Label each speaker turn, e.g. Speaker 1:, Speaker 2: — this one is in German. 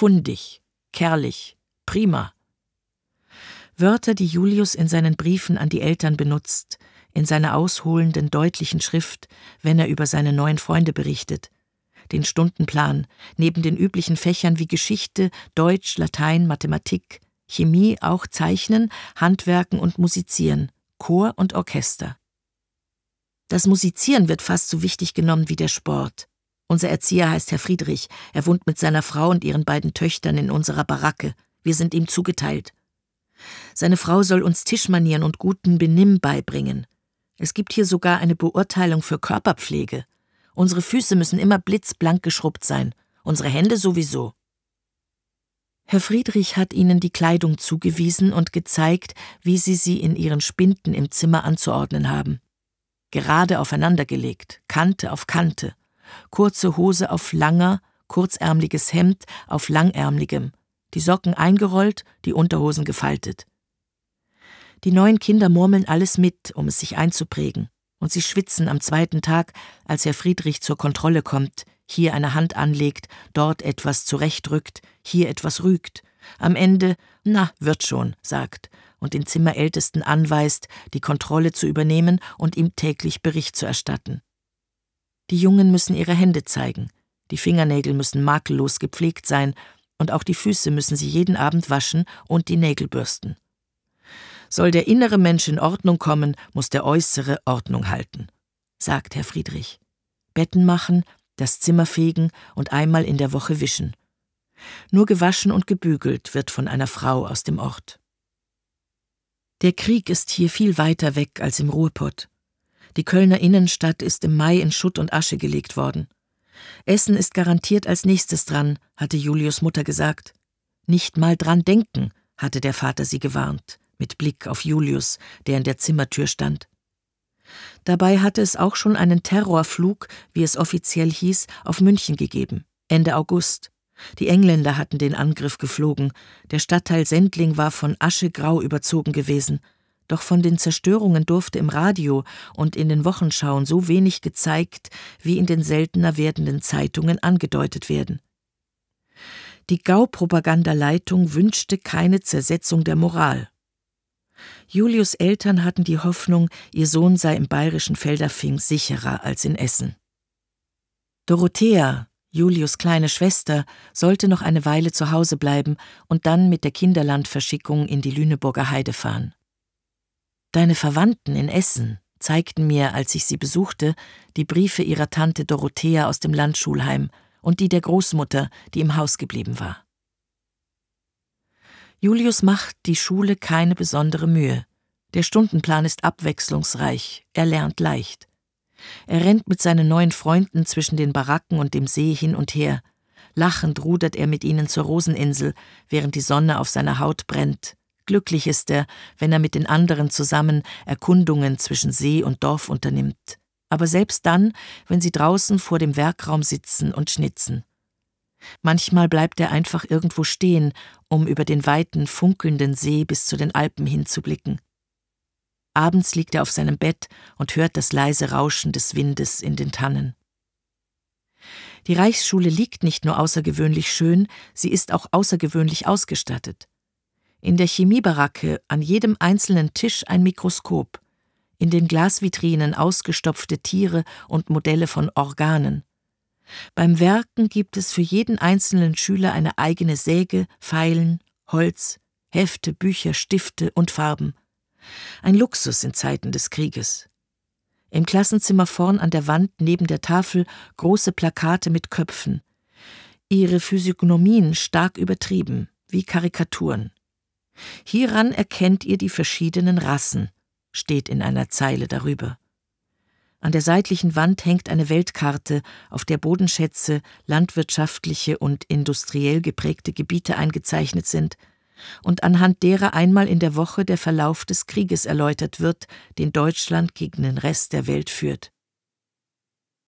Speaker 1: fundig, kerlich, prima. Wörter, die Julius in seinen Briefen an die Eltern benutzt, in seiner ausholenden, deutlichen Schrift, wenn er über seine neuen Freunde berichtet, den Stundenplan, neben den üblichen Fächern wie Geschichte, Deutsch, Latein, Mathematik, Chemie auch Zeichnen, Handwerken und Musizieren, Chor und Orchester. Das Musizieren wird fast so wichtig genommen wie der Sport. Unser Erzieher heißt Herr Friedrich. Er wohnt mit seiner Frau und ihren beiden Töchtern in unserer Baracke. Wir sind ihm zugeteilt. Seine Frau soll uns Tischmanieren und guten Benimm beibringen. Es gibt hier sogar eine Beurteilung für Körperpflege. Unsere Füße müssen immer blitzblank geschrubbt sein, unsere Hände sowieso. Herr Friedrich hat ihnen die Kleidung zugewiesen und gezeigt, wie sie sie in ihren Spinden im Zimmer anzuordnen haben. Gerade aufeinandergelegt, Kante auf Kante kurze Hose auf langer, kurzärmliches Hemd auf langärmligem, die Socken eingerollt, die Unterhosen gefaltet. Die neuen Kinder murmeln alles mit, um es sich einzuprägen, und sie schwitzen am zweiten Tag, als Herr Friedrich zur Kontrolle kommt, hier eine Hand anlegt, dort etwas zurechtrückt, hier etwas rügt, am Ende na, wird schon, sagt, und den Zimmerältesten anweist, die Kontrolle zu übernehmen und ihm täglich Bericht zu erstatten. Die Jungen müssen ihre Hände zeigen, die Fingernägel müssen makellos gepflegt sein, und auch die Füße müssen sie jeden Abend waschen und die Nägel bürsten. Soll der innere Mensch in Ordnung kommen, muss der äußere Ordnung halten, sagt Herr Friedrich. Betten machen, das Zimmer fegen und einmal in der Woche wischen. Nur gewaschen und gebügelt wird von einer Frau aus dem Ort. Der Krieg ist hier viel weiter weg als im Ruhepott. Die Kölner Innenstadt ist im Mai in Schutt und Asche gelegt worden. Essen ist garantiert als nächstes dran, hatte Julius Mutter gesagt. Nicht mal dran denken, hatte der Vater sie gewarnt, mit Blick auf Julius, der in der Zimmertür stand. Dabei hatte es auch schon einen Terrorflug, wie es offiziell hieß, auf München gegeben, Ende August. Die Engländer hatten den Angriff geflogen, der Stadtteil Sendling war von Aschegrau überzogen gewesen, doch von den Zerstörungen durfte im Radio und in den Wochenschauen so wenig gezeigt, wie in den seltener werdenden Zeitungen angedeutet werden. Die Gau-Propagandaleitung wünschte keine Zersetzung der Moral. Julius Eltern hatten die Hoffnung, ihr Sohn sei im bayerischen Felderfing sicherer als in Essen. Dorothea, Julius kleine Schwester, sollte noch eine Weile zu Hause bleiben und dann mit der Kinderlandverschickung in die Lüneburger Heide fahren. Deine Verwandten in Essen zeigten mir, als ich sie besuchte, die Briefe ihrer Tante Dorothea aus dem Landschulheim und die der Großmutter, die im Haus geblieben war. Julius macht die Schule keine besondere Mühe. Der Stundenplan ist abwechslungsreich, er lernt leicht. Er rennt mit seinen neuen Freunden zwischen den Baracken und dem See hin und her. Lachend rudert er mit ihnen zur Roseninsel, während die Sonne auf seiner Haut brennt glücklich ist er, wenn er mit den anderen zusammen Erkundungen zwischen See und Dorf unternimmt, aber selbst dann, wenn sie draußen vor dem Werkraum sitzen und schnitzen. Manchmal bleibt er einfach irgendwo stehen, um über den weiten, funkelnden See bis zu den Alpen hinzublicken. Abends liegt er auf seinem Bett und hört das leise Rauschen des Windes in den Tannen. Die Reichsschule liegt nicht nur außergewöhnlich schön, sie ist auch außergewöhnlich ausgestattet in der Chemiebaracke an jedem einzelnen Tisch ein Mikroskop, in den Glasvitrinen ausgestopfte Tiere und Modelle von Organen. Beim Werken gibt es für jeden einzelnen Schüler eine eigene Säge, Feilen, Holz, Hefte, Bücher, Stifte und Farben. Ein Luxus in Zeiten des Krieges. Im Klassenzimmer vorn an der Wand neben der Tafel große Plakate mit Köpfen. Ihre Physiognomien stark übertrieben, wie Karikaturen. Hieran erkennt ihr die verschiedenen Rassen, steht in einer Zeile darüber. An der seitlichen Wand hängt eine Weltkarte, auf der Bodenschätze, landwirtschaftliche und industriell geprägte Gebiete eingezeichnet sind und anhand derer einmal in der Woche der Verlauf des Krieges erläutert wird, den Deutschland gegen den Rest der Welt führt.